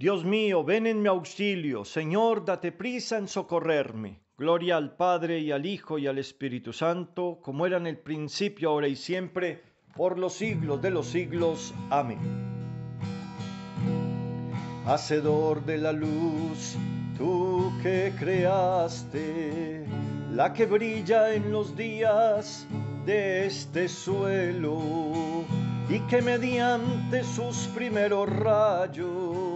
Dios mío, ven en mi auxilio, Señor, date prisa en socorrerme. Gloria al Padre y al Hijo y al Espíritu Santo, como era en el principio, ahora y siempre, por los siglos de los siglos. Amén. Hacedor de la luz, tú que creaste, la que brilla en los días de este suelo, y que mediante sus primeros rayos,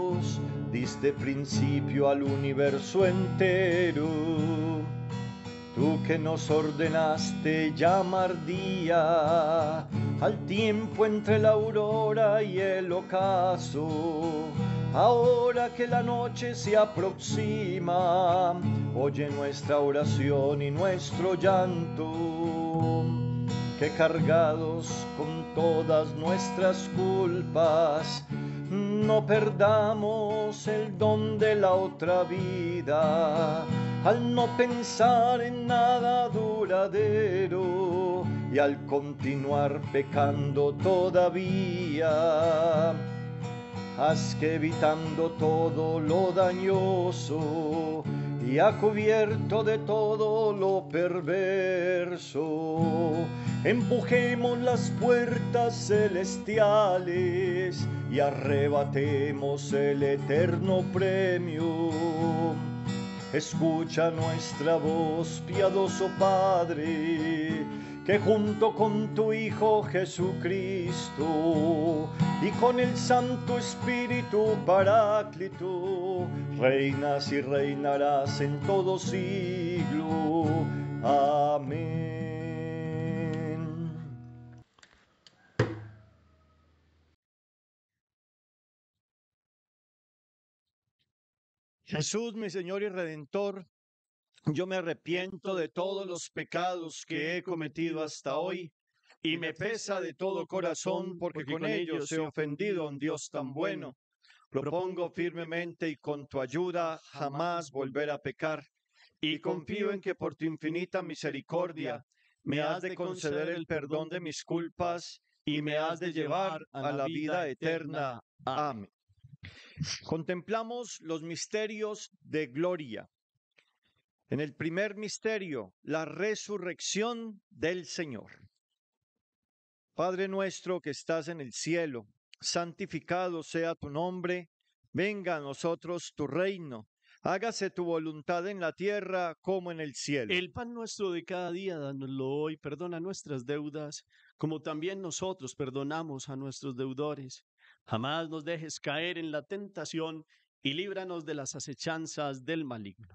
diste principio al universo entero. Tú que nos ordenaste llamar día al tiempo entre la aurora y el ocaso. Ahora que la noche se aproxima, oye nuestra oración y nuestro llanto, que cargados con todas nuestras culpas, no perdamos el don de la otra vida, al no pensar en nada duradero y al continuar pecando todavía. Haz que evitando todo lo dañoso, y ha cubierto de todo lo perverso. Empujemos las puertas celestiales y arrebatemos el eterno premio. Escucha nuestra voz, piadoso Padre que junto con tu Hijo Jesucristo y con el Santo Espíritu Paráclito, reinas y reinarás en todo siglo. Amén. Jesús, mi Señor y Redentor, yo me arrepiento de todos los pecados que he cometido hasta hoy y me pesa de todo corazón porque con ellos he ofendido a un Dios tan bueno. Propongo firmemente y con tu ayuda jamás volver a pecar y confío en que por tu infinita misericordia me has de conceder el perdón de mis culpas y me has de llevar a la vida eterna. Amén. Contemplamos los misterios de gloria. En el primer misterio, la resurrección del Señor. Padre nuestro que estás en el cielo, santificado sea tu nombre, venga a nosotros tu reino, hágase tu voluntad en la tierra como en el cielo. El pan nuestro de cada día, danoslo hoy, perdona nuestras deudas, como también nosotros perdonamos a nuestros deudores. Jamás nos dejes caer en la tentación y líbranos de las acechanzas del maligno.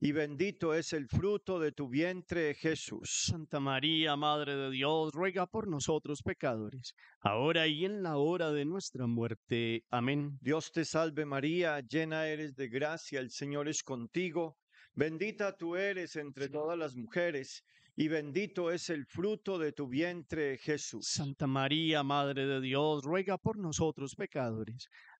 y bendito es el fruto de tu vientre, Jesús. Santa María, Madre de Dios, ruega por nosotros pecadores, ahora y en la hora de nuestra muerte. Amén. Dios te salve María, llena eres de gracia, el Señor es contigo, bendita tú eres entre todas las mujeres, y bendito es el fruto de tu vientre, Jesús. Santa María, Madre de Dios, ruega por nosotros pecadores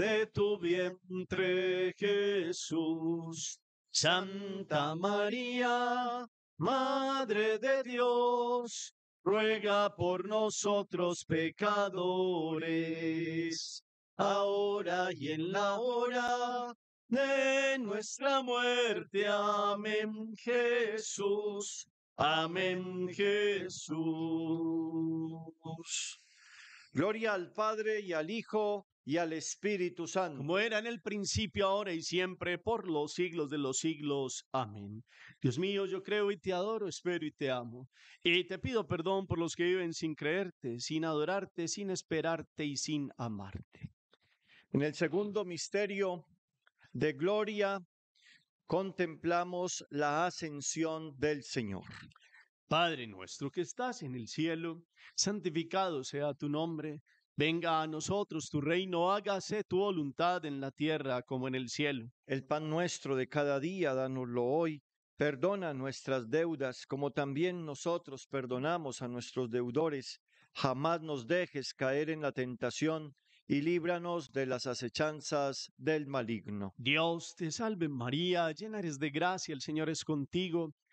de tu vientre, Jesús. Santa María, Madre de Dios, ruega por nosotros pecadores, ahora y en la hora de nuestra muerte. Amén, Jesús. Amén, Jesús. Gloria al Padre y al Hijo y al Espíritu Santo, como era en el principio, ahora y siempre, por los siglos de los siglos. Amén. Dios mío, yo creo y te adoro, espero y te amo. Y te pido perdón por los que viven sin creerte, sin adorarte, sin esperarte y sin amarte. En el segundo misterio de gloria contemplamos la ascensión del Señor. Padre nuestro que estás en el cielo, santificado sea tu nombre Venga a nosotros tu reino, hágase tu voluntad en la tierra como en el cielo. El pan nuestro de cada día, dánoslo hoy. Perdona nuestras deudas, como también nosotros perdonamos a nuestros deudores. Jamás nos dejes caer en la tentación, y líbranos de las acechanzas del maligno. Dios te salve María, llena eres de gracia, el Señor es contigo.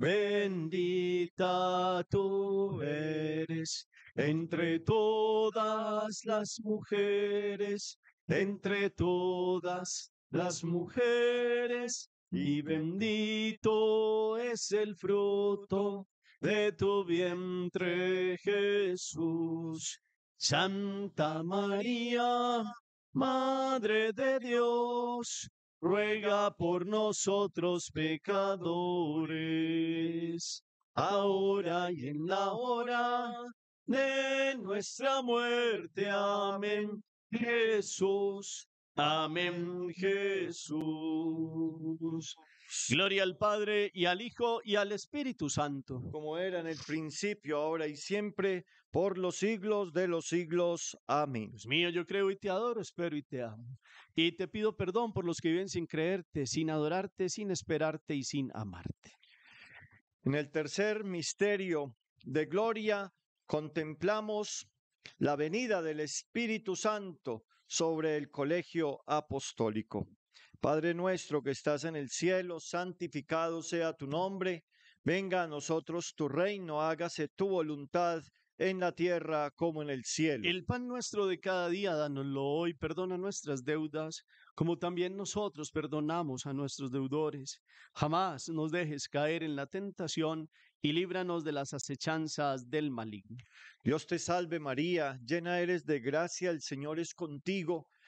Bendita tú eres entre todas las mujeres, entre todas las mujeres, y bendito es el fruto de tu vientre, Jesús. Santa María, Madre de Dios, ruega por nosotros pecadores, ahora y en la hora de nuestra muerte. Amén, Jesús. Amén, Jesús. Gloria al Padre y al Hijo y al Espíritu Santo. Como era en el principio, ahora y siempre, por los siglos de los siglos. Amén. Dios mío, yo creo y te adoro, espero y te amo. Y te pido perdón por los que viven sin creerte, sin adorarte, sin esperarte y sin amarte. En el tercer misterio de gloria contemplamos la venida del Espíritu Santo sobre el colegio apostólico. Padre nuestro que estás en el cielo, santificado sea tu nombre, venga a nosotros tu reino, hágase tu voluntad en la tierra como en el cielo. El pan nuestro de cada día, dánoslo hoy, perdona nuestras deudas, como también nosotros perdonamos a nuestros deudores. Jamás nos dejes caer en la tentación y líbranos de las acechanzas del maligno. Dios te salve María, llena eres de gracia, el Señor es contigo.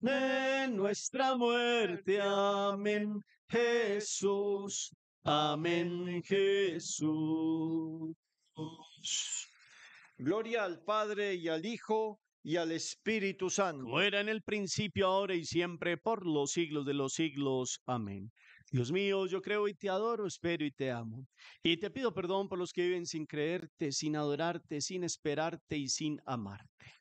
de nuestra muerte. Amén, Jesús. Amén, Jesús. Gloria al Padre y al Hijo y al Espíritu Santo. Como era en el principio, ahora y siempre, por los siglos de los siglos. Amén. Dios mío, yo creo y te adoro, espero y te amo. Y te pido perdón por los que viven sin creerte, sin adorarte, sin esperarte y sin amarte.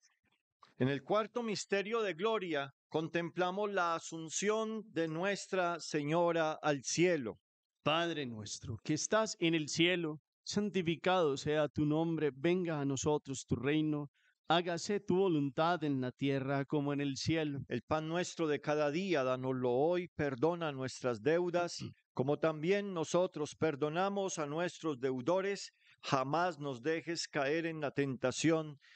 En el cuarto misterio de gloria contemplamos la asunción de Nuestra Señora al cielo. Padre nuestro, que estás en el cielo, santificado sea tu nombre, venga a nosotros tu reino, hágase tu voluntad en la tierra como en el cielo. El pan nuestro de cada día, danoslo hoy, perdona nuestras deudas, como también nosotros perdonamos a nuestros deudores, jamás nos dejes caer en la tentación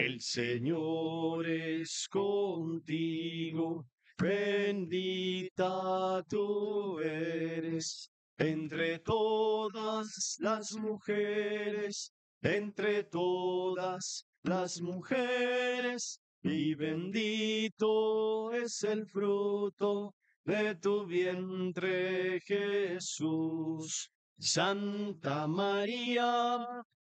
el Señor es contigo, bendita tú eres, entre todas las mujeres, entre todas las mujeres, y bendito es el fruto de tu vientre, Jesús. Santa María,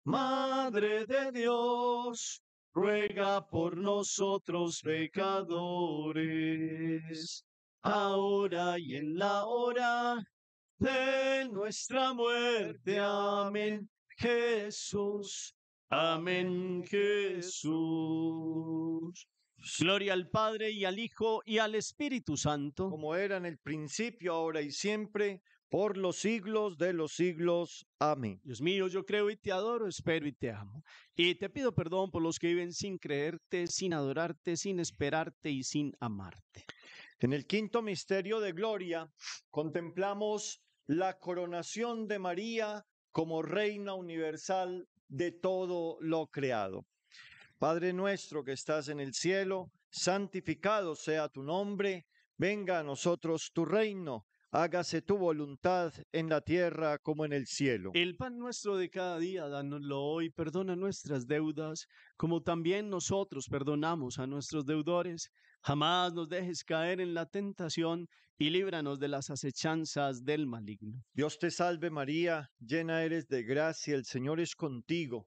Madre de Dios, ruega por nosotros pecadores, ahora y en la hora de nuestra muerte. Amén, Jesús. Amén, Jesús. Gloria al Padre y al Hijo y al Espíritu Santo. Como era en el principio, ahora y siempre por los siglos de los siglos. Amén. Dios mío, yo creo y te adoro, espero y te amo. Y te pido perdón por los que viven sin creerte, sin adorarte, sin esperarte y sin amarte. En el quinto misterio de gloria contemplamos la coronación de María como reina universal de todo lo creado. Padre nuestro que estás en el cielo, santificado sea tu nombre, venga a nosotros tu reino hágase tu voluntad en la tierra como en el cielo. El pan nuestro de cada día, dánoslo hoy, perdona nuestras deudas, como también nosotros perdonamos a nuestros deudores. Jamás nos dejes caer en la tentación y líbranos de las acechanzas del maligno. Dios te salve María, llena eres de gracia, el Señor es contigo.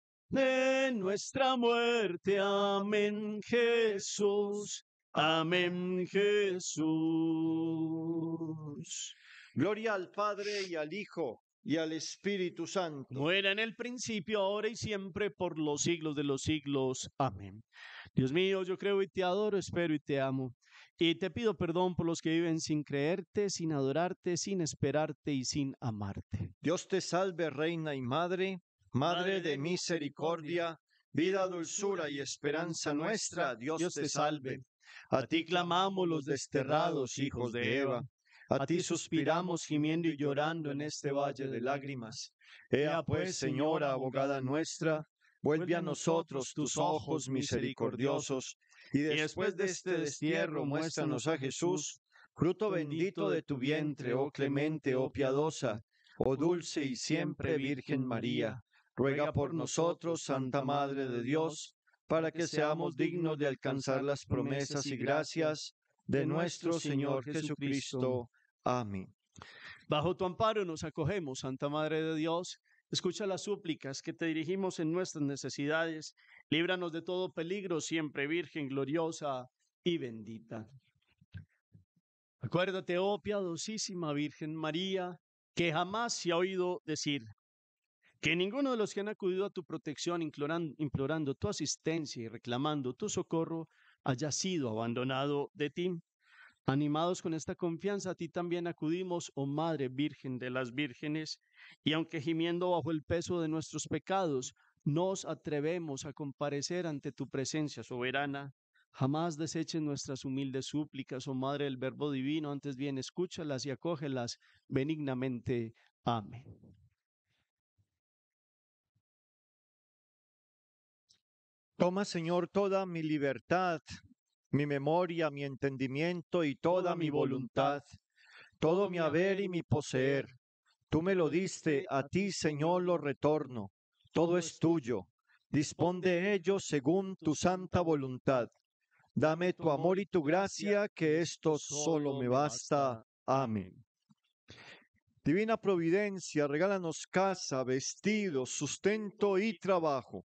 de nuestra muerte. Amén, Jesús. Amén, Jesús. Gloria al Padre y al Hijo y al Espíritu Santo. Como era en el principio, ahora y siempre, por los siglos de los siglos. Amén. Dios mío, yo creo y te adoro, espero y te amo. Y te pido perdón por los que viven sin creerte, sin adorarte, sin esperarte y sin amarte. Dios te salve, Reina y Madre Madre de misericordia, vida, dulzura y esperanza nuestra, Dios te salve. A ti clamamos los desterrados hijos de Eva. A ti suspiramos gimiendo y llorando en este valle de lágrimas. Ea pues, Señora, abogada nuestra, vuelve a nosotros tus ojos misericordiosos, y después de este, este destierro muéstranos a Jesús, fruto bendito de tu vientre, oh, oh clemente, oh piadosa, oh dulce y siempre Virgen María ruega por nosotros, Santa Madre de Dios, para que seamos dignos de alcanzar las promesas y gracias de nuestro Señor Jesucristo. Amén. Bajo tu amparo nos acogemos, Santa Madre de Dios. Escucha las súplicas que te dirigimos en nuestras necesidades. Líbranos de todo peligro, siempre Virgen gloriosa y bendita. Acuérdate, oh piadosísima Virgen María, que jamás se ha oído decir que ninguno de los que han acudido a tu protección, implorando, tu asistencia y reclamando tu socorro, haya sido abandonado de ti. Animados con esta confianza, a ti también acudimos, oh Madre Virgen de las Vírgenes, y aunque gimiendo bajo el peso de nuestros pecados, nos atrevemos a comparecer ante tu presencia soberana, jamás desechen nuestras humildes súplicas, oh Madre del Verbo Divino, antes bien escúchalas y acógelas benignamente. Amén. Toma, Señor, toda mi libertad, mi memoria, mi entendimiento y toda mi voluntad, todo mi haber y mi poseer. Tú me lo diste, a ti, Señor, lo retorno. Todo es tuyo. Dispón de ello según tu santa voluntad. Dame tu amor y tu gracia, que esto solo me basta. Amén. Divina providencia, regálanos casa, vestido, sustento y trabajo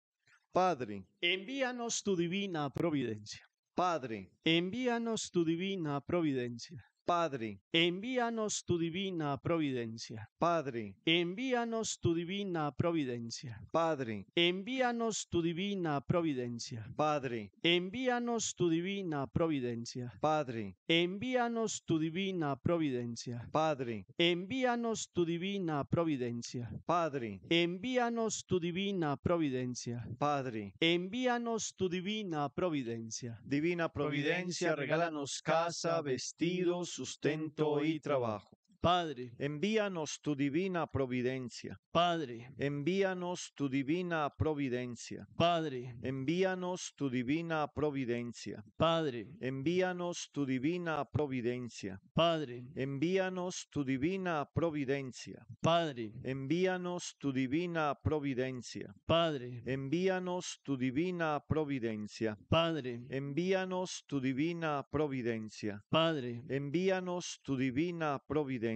Padre, envíanos tu divina providencia. Padre, envíanos tu divina providencia. Padre, envíanos tu divina providencia. Padre, envíanos tu divina providencia. Padre, envíanos tu divina providencia. Padre, envíanos tu divina providencia. Padre, envíanos tu divina providencia. Padre, envíanos tu divina providencia. Padre, envíanos tu divina providencia. Padre, envíanos tu divina providencia. Divina providencia, regálanos casa, vestidos, sustento y trabajo. Padre, envíanos tu divina providencia. Padre, envíanos tu divina providencia. Padre, envíanos tu divina providencia. Padre, envíanos tu divina providencia. Padre, envíanos tu divina providencia. Padre, envíanos tu divina providencia. Padre, envíanos tu divina providencia. Padre, envíanos tu divina providencia. Padre, envíanos tu divina providencia.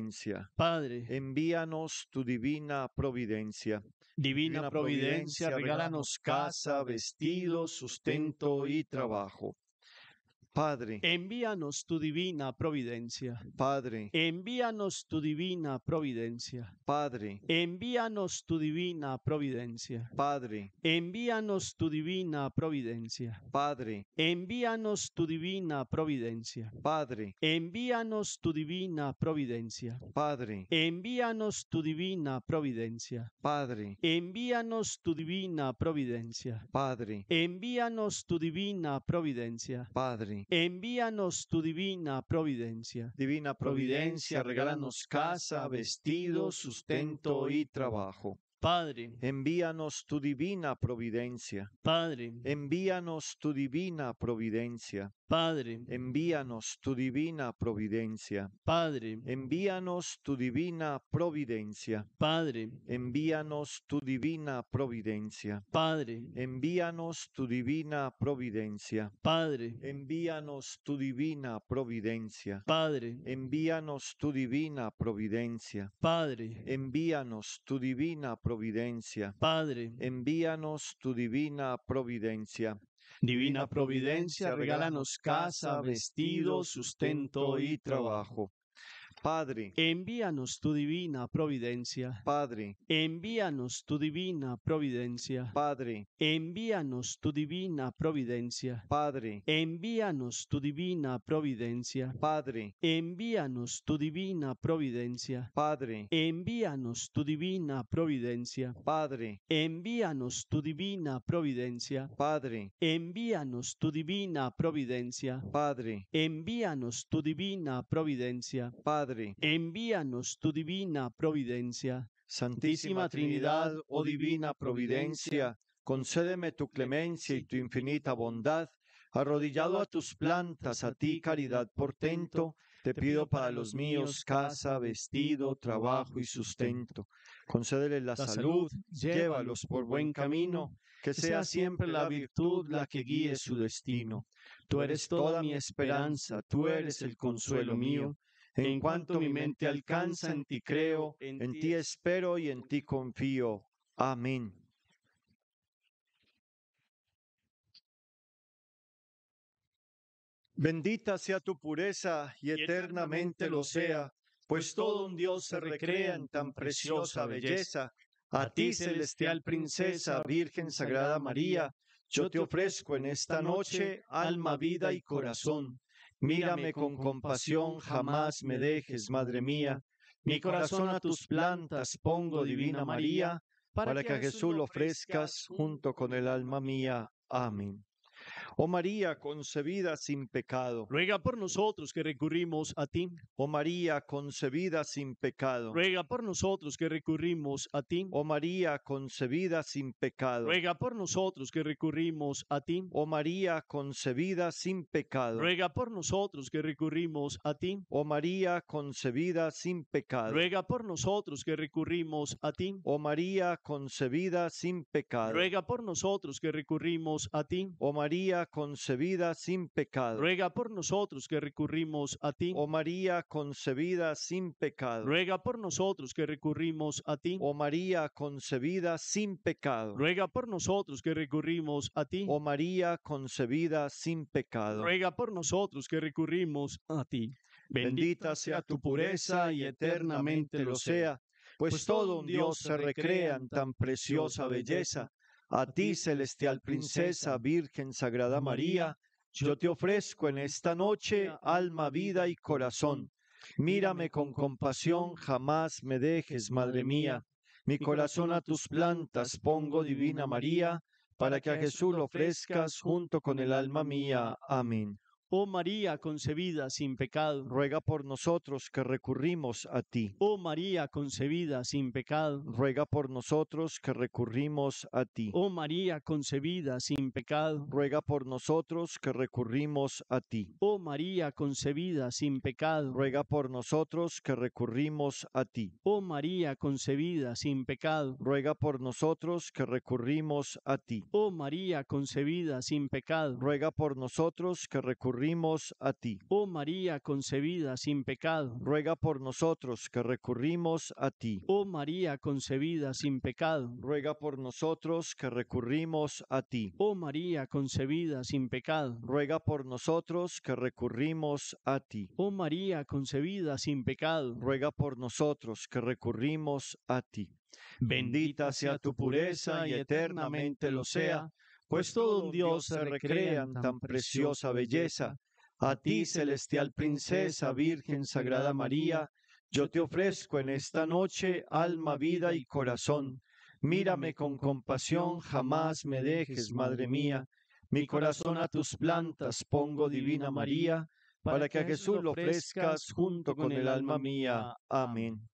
Padre, envíanos tu divina providencia. Divina, providencia, providencia, regálanos casa, vestido, sustento y trabajo. Padre, envíanos tu divina providencia. Padre, envíanos tu divina providencia. Padre, envíanos tu divina providencia. Padre, envíanos tu divina providencia. Padre, envíanos tu divina providencia. Padre, envíanos tu divina providencia. Padre, envíanos tu divina providencia. Padre, envíanos tu divina providencia. Padre, envíanos tu divina providencia. Padre, Envíanos tu divina providencia. Divina providencia, regálanos casa, vestido, sustento y trabajo. Padre, envíanos tu divina providencia. Padre, envíanos tu divina providencia. Padre, envíanos tu divina providencia. Padre, envíanos tu divina providencia. Padre, envíanos tu divina providencia. Padre, envíanos tu divina providencia. Padre, envíanos tu divina providencia. Padre, envíanos tu divina providencia. Padre, envíanos tu divina providencia. Padre, envíanos tu divina providencia. Divina providencia, regálanos casa, vestido, sustento y trabajo. Padre, envíanos tu divina providencia. Padre, envíanos tu divina providencia. Padre, envíanos tu divina providencia. Padre, envíanos tu divina providencia. Padre, envíanos tu divina providencia. Padre, envíanos tu divina providencia. Padre, envíanos tu divina providencia. Padre, envíanos tu divina providencia. Padre, envíanos tu divina providencia. Padre, envíanos tu divina providencia. Santísima Trinidad, oh divina providencia, concédeme tu clemencia y tu infinita bondad. Arrodillado a tus plantas, a ti caridad portento, te pido para los míos casa, vestido, trabajo y sustento. Concédele la salud, llévalos por buen camino, que sea siempre la virtud la que guíe su destino. Tú eres toda mi esperanza, tú eres el consuelo mío. En cuanto mi mente alcanza, en ti creo, en ti espero y en ti confío. Amén. Bendita sea tu pureza y eternamente lo sea, pues todo un Dios se recrea en tan preciosa belleza. A ti, celestial princesa, Virgen Sagrada María, yo te ofrezco en esta noche alma, vida y corazón Mírame con compasión, jamás me dejes, Madre mía. Mi corazón a tus plantas pongo, Divina María, para que a Jesús lo ofrezcas junto con el alma mía. Amén. Oh María, concebida sin pecado. Ruega por nosotros que recurrimos a ti. Oh María, concebida sin pecado. Ruega por nosotros que recurrimos a ti. Oh María, concebida sin pecado. Ruega por nosotros que recurrimos a ti. Oh María, concebida sin pecado. Ruega por nosotros que recurrimos a ti. Oh María, concebida sin pecado. Ruega por nosotros que recurrimos a ti. Oh María, concebida sin pecado. Ruega por nosotros que recurrimos a ti. Oh María, concebida sin pecado, ruega por nosotros que recurrimos a ti. Oh María concebida sin pecado, ruega por nosotros que recurrimos a ti. Oh María concebida sin pecado, ruega por nosotros que recurrimos a ti. Oh María concebida sin pecado, ruega por nosotros que recurrimos a ti. Bendita sea tu pureza y eternamente lo sea, pues, pues todo un Dios se recrea en tan preciosa belleza a ti, celestial princesa, Virgen Sagrada María, yo te ofrezco en esta noche alma, vida y corazón. Mírame con compasión, jamás me dejes, Madre mía. Mi corazón a tus plantas pongo, Divina María, para que a Jesús lo ofrezcas junto con el alma mía. Amén. Oh María concebida sin pecado, ruega por nosotros que recurrimos a ti. Oh María concebida sin pecado, ruega por nosotros que recurrimos a ti. Oh María concebida sin pecado, ruega por nosotros que recurrimos a ti. Oh María concebida sin pecado, ruega por nosotros que recurrimos a ti. Oh María concebida sin pecado, ruega por nosotros que recurrimos a ti. Oh María concebida sin pecado, ruega por nosotros que recurrimos a ti. Oh María concebida sin pecado, ruega por nosotros que recurrimos a ti. Oh María concebida sin pecado, ruega por nosotros que recurrimos a ti. Oh María concebida sin pecado, ruega por nosotros que recurrimos a ti. Oh María concebida sin pecado, ruega por nosotros que recurrimos a ti. Bendita sea tu pureza y eternamente lo sea Puesto pues un Dios se en tan preciosa belleza, a ti, celestial princesa, Virgen Sagrada María, yo te ofrezco en esta noche alma, vida y corazón. Mírame con compasión, jamás me dejes, Madre mía. Mi corazón a tus plantas pongo, Divina María, para que a Jesús lo ofrezcas junto con el alma mía. Amén.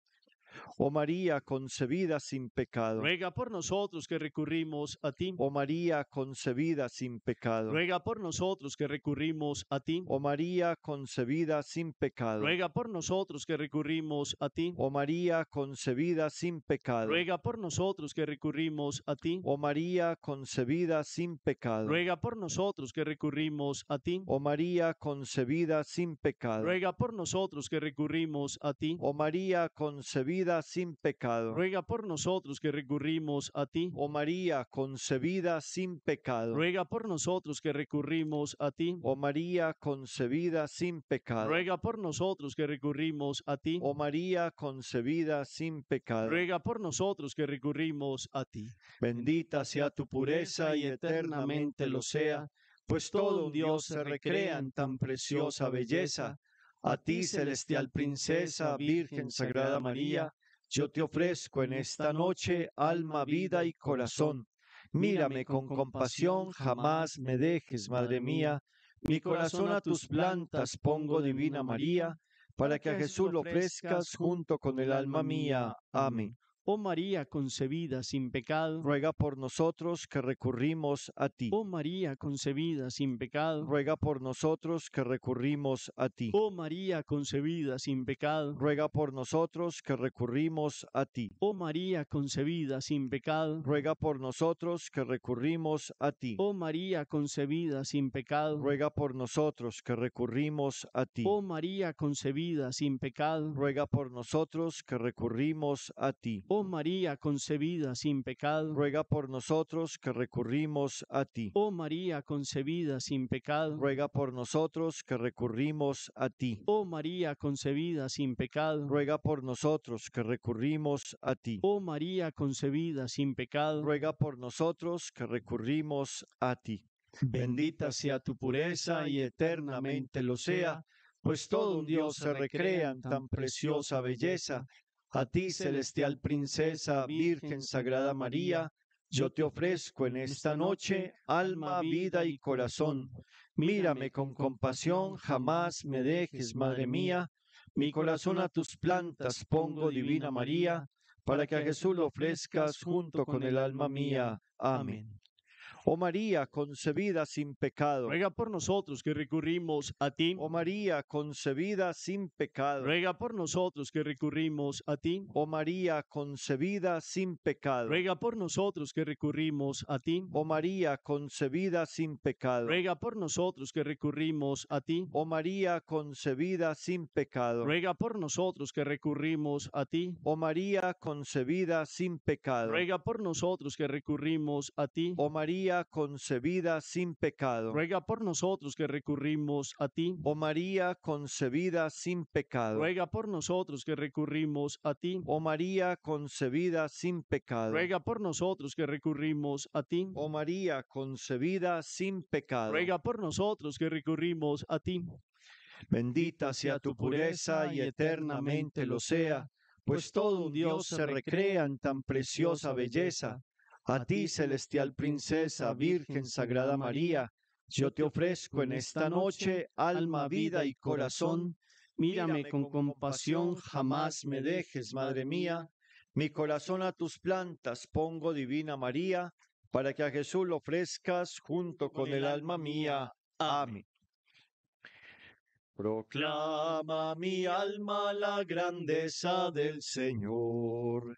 Oh María concebida sin pecado. Ruega por nosotros que recurrimos a ti. Oh María concebida sin pecado. Ruega por nosotros que recurrimos a ti. Oh María concebida sin pecado. Ruega por nosotros que recurrimos a ti. Oh María concebida sin pecado. Ruega por nosotros que recurrimos a ti. Oh María concebida sin pecado. Ruega por nosotros que recurrimos a ti. Oh María concebida sin pecado. Ruega por nosotros que recurrimos a ti. Oh María concebida sin pecado. Ruega por nosotros que recurrimos a ti. Oh María, concebida sin pecado. Ruega por nosotros que recurrimos a ti. Oh María, concebida sin pecado. Ruega por nosotros que recurrimos a ti. Oh María, concebida sin pecado. Ruega por nosotros que recurrimos a ti. Bendita sea tu pureza y eternamente lo sea, pues, pues todo Dios se recrea en tan preciosa belleza. A ti, celestial princesa, Virgen Sagrada María, yo te ofrezco en esta noche alma, vida y corazón. Mírame con compasión, jamás me dejes, Madre mía. Mi corazón a tus plantas pongo, Divina María, para que a Jesús lo ofrezcas junto con el alma mía. Amén. Oh María concebida sin pecado, ruega por nosotros que recurrimos a ti. Oh María concebida sin pecado, ruega por nosotros que recurrimos a ti. Oh María concebida sin pecado, ruega por nosotros que recurrimos a ti. Oh María concebida sin pecado, ruega por nosotros que recurrimos a ti. Oh María concebida sin pecado, ruega por nosotros que recurrimos a ti. Oh María concebida sin pecado, ruega por nosotros que recurrimos a ti. Oh María concebida sin pecado, ruega por nosotros que recurrimos a ti. Oh María concebida sin pecado, ruega por nosotros que recurrimos a ti. Oh María concebida sin pecado, ruega por nosotros que recurrimos a ti. Oh María concebida sin pecado, ruega por nosotros que recurrimos a ti. Bendita sea tu pureza y eternamente lo sea, pues todo un Dios se recrea en tan preciosa belleza a ti, celestial princesa, Virgen Sagrada María, yo te ofrezco en esta noche alma, vida y corazón. Mírame con compasión, jamás me dejes, Madre mía. Mi corazón a tus plantas pongo, Divina María, para que a Jesús lo ofrezcas junto con el alma mía. Amén. Oh María, concebida sin pecado. Ruega por nosotros que recurrimos a ti. Oh María, concebida sin pecado. Ruega por nosotros que recurrimos a ti. Oh María, concebida sin pecado. Ruega por nosotros que recurrimos a ti. Oh María, concebida sin pecado. Ruega por nosotros que recurrimos a ti. Oh María, concebida sin pecado. Ruega por nosotros que recurrimos a ti. Oh María, concebida sin pecado. Ruega por nosotros que recurrimos a ti. Oh María, concebida sin pecado, ruega por nosotros que recurrimos a ti. Oh María concebida sin pecado, ruega por nosotros que recurrimos a ti. Oh María concebida sin pecado, ruega por nosotros que recurrimos a ti. Oh María concebida sin pecado, ruega por nosotros que recurrimos a ti. Bendita sea tu pureza y eternamente lo sea, pues todo Dios se recrea en tan preciosa belleza a ti, celestial princesa, Virgen Sagrada María, yo te ofrezco en esta noche alma, vida y corazón. Mírame con compasión, jamás me dejes, Madre mía. Mi corazón a tus plantas pongo, Divina María, para que a Jesús lo ofrezcas junto con el alma mía. Amén. Proclama mi alma la grandeza del Señor.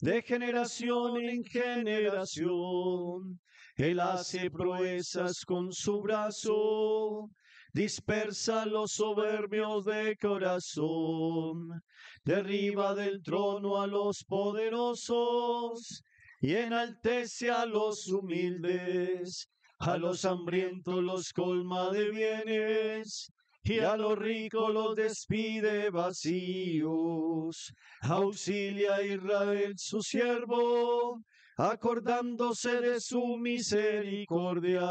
de generación en generación. Él hace proezas con su brazo, dispersa los soberbios de corazón, derriba del trono a los poderosos y enaltece a los humildes. A los hambrientos los colma de bienes, y a los ricos los despide vacíos. Auxilia a Israel su siervo, acordándose de su misericordia,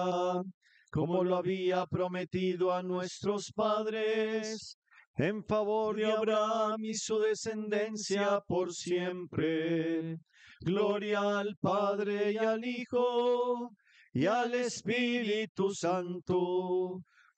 como lo había prometido a nuestros padres, en favor de Abraham y su descendencia por siempre. Gloria al Padre y al Hijo y al Espíritu Santo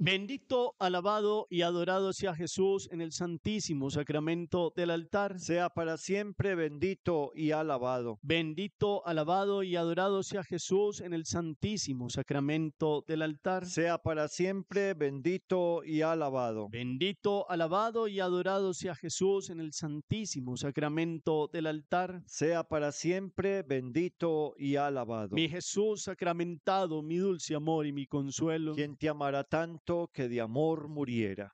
Bendito, alabado y adorado sea Jesús en el santísimo sacramento del altar. Sea para siempre bendito y alabado. Bendito, alabado y adorado sea Jesús en el santísimo sacramento del altar. Sea para siempre bendito y alabado. Bendito, alabado y adorado sea Jesús en el santísimo sacramento del altar. Sea para siempre bendito y alabado. Mi Jesús sacramentado, mi dulce amor y mi consuelo. Quien te amará tanto que de amor muriera.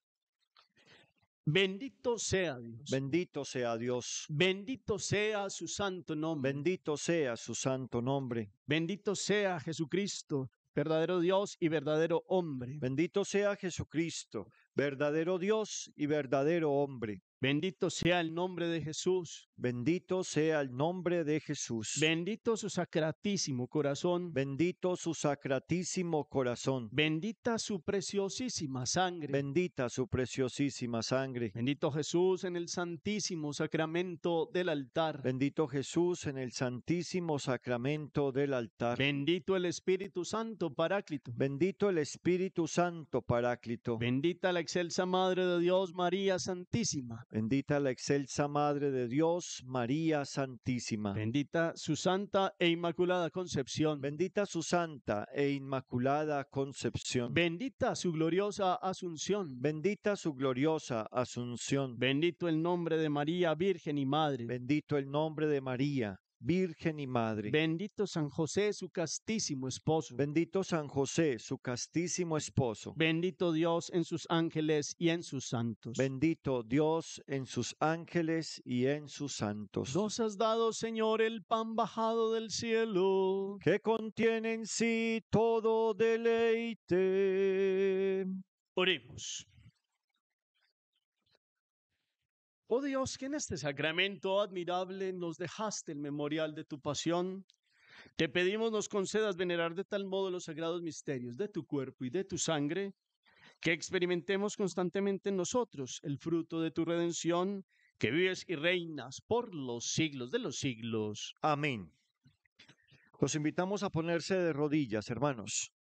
Bendito sea Dios. Bendito sea Dios. Bendito sea su santo nombre. Bendito sea su santo nombre. Bendito sea Jesucristo, verdadero Dios y verdadero hombre. Bendito sea Jesucristo, verdadero Dios y verdadero hombre. Bendito sea el nombre de Jesús. Bendito sea el nombre de Jesús. Bendito su sacratísimo corazón. Bendito su sacratísimo corazón. Bendita su preciosísima sangre. Bendita su preciosísima sangre. Bendito Jesús en el santísimo sacramento del altar. Bendito Jesús en el santísimo sacramento del altar. Bendito el Espíritu Santo Paráclito. Bendito el Espíritu Santo Paráclito. Bendita la excelsa Madre de Dios María Santísima. Bendita la excelsa Madre de Dios, María Santísima. Bendita su Santa e Inmaculada Concepción. Bendita su Santa e Inmaculada Concepción. Bendita su gloriosa Asunción. Bendita su gloriosa Asunción. Bendito el nombre de María, Virgen y Madre. Bendito el nombre de María Virgen y Madre. Bendito San José, su castísimo esposo. Bendito San José, su castísimo esposo. Bendito Dios en sus ángeles y en sus santos. Bendito Dios en sus ángeles y en sus santos. Nos has dado, Señor, el pan bajado del cielo, que contiene en sí todo deleite. Oremos. Oh Dios, que en este sacramento admirable nos dejaste el memorial de tu pasión, te pedimos nos concedas venerar de tal modo los sagrados misterios de tu cuerpo y de tu sangre, que experimentemos constantemente en nosotros el fruto de tu redención, que vives y reinas por los siglos de los siglos. Amén. Los invitamos a ponerse de rodillas, hermanos.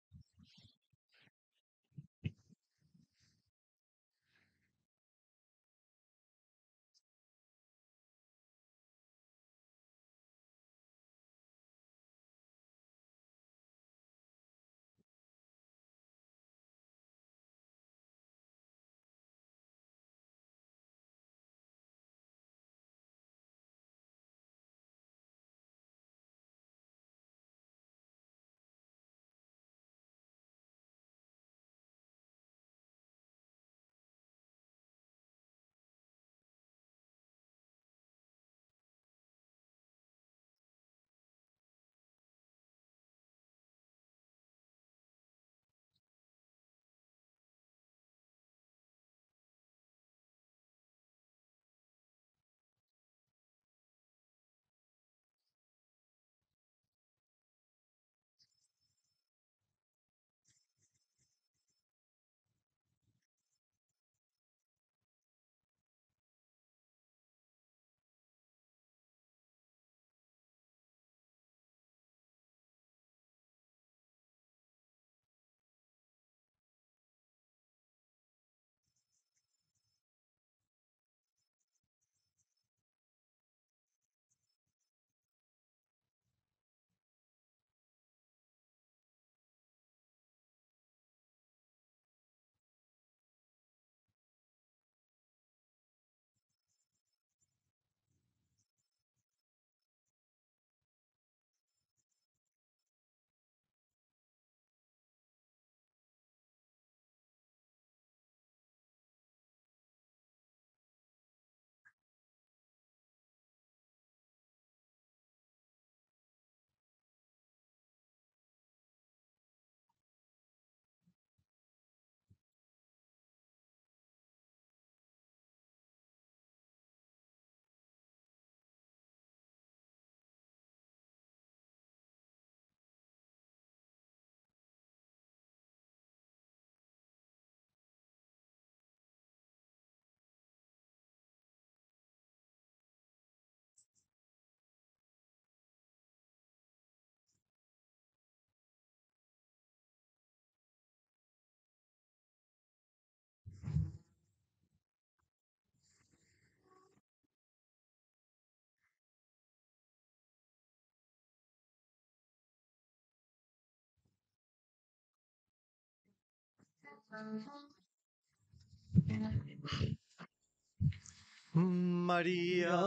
María,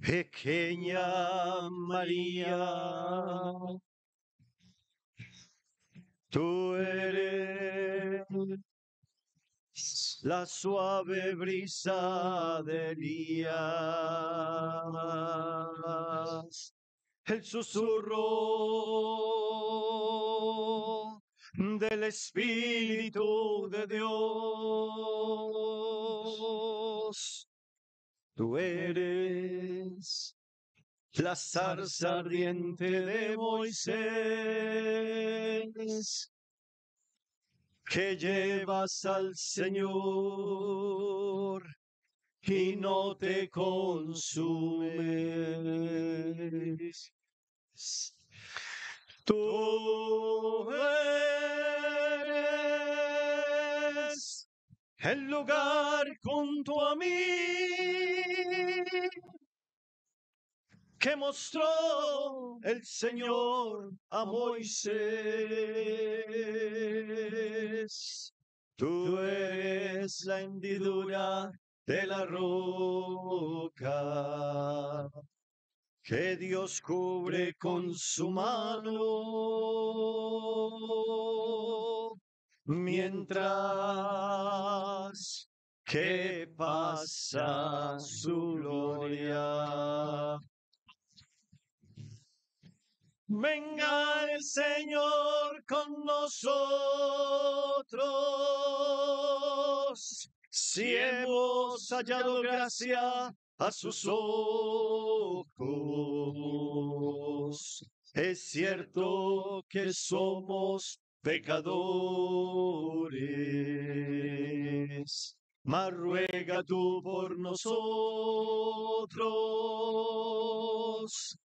pequeña María, tú eres la suave brisa de día, el susurro del Espíritu de Dios. Tú eres la zarza ardiente de Moisés que llevas al Señor y no te consumes. Tú eres el lugar junto a mí que mostró el Señor a Moisés. Tú eres la hendidura de la roca que Dios cubre con su mano, mientras que pasa su gloria. Venga el Señor con nosotros, si hemos hallado gracia a sus ojos Es cierto que somos pecadores, mas ruega tú por nosotros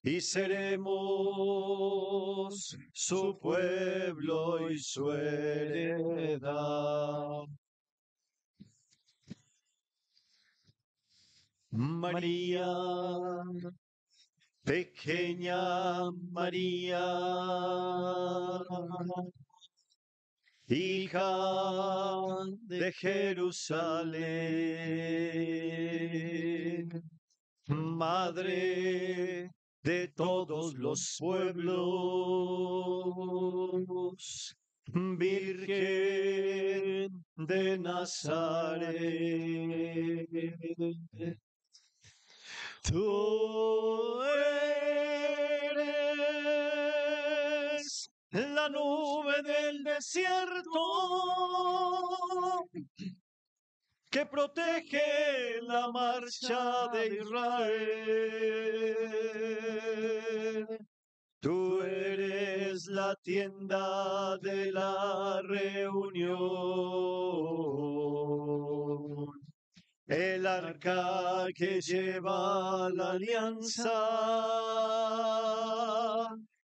y seremos su pueblo y su heredad. María Pequeña María, hija de Jerusalén, madre de todos los pueblos, Virgen de Nazaret Tú eres la nube del desierto que protege la marcha de Israel. Tú eres la tienda de la reunión el arca que lleva la alianza,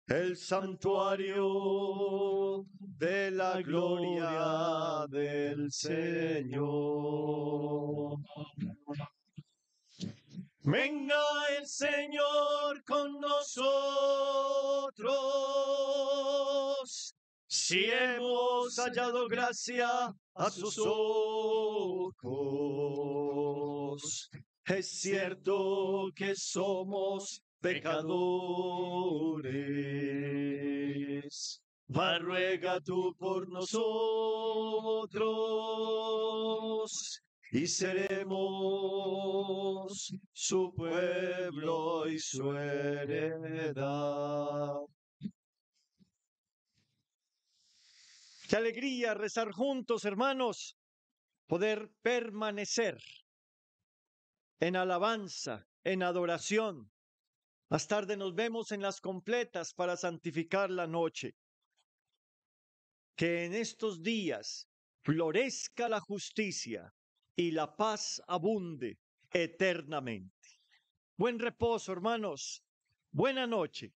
el santuario de la gloria del Señor. Venga el Señor con nosotros, si hemos hallado gracia a sus ojos es cierto que somos pecadores. ruega tú por nosotros y seremos su pueblo y su heredad. Qué alegría rezar juntos, hermanos, poder permanecer en alabanza, en adoración. Más tarde nos vemos en las completas para santificar la noche. Que en estos días florezca la justicia y la paz abunde eternamente. Buen reposo, hermanos. Buena noche.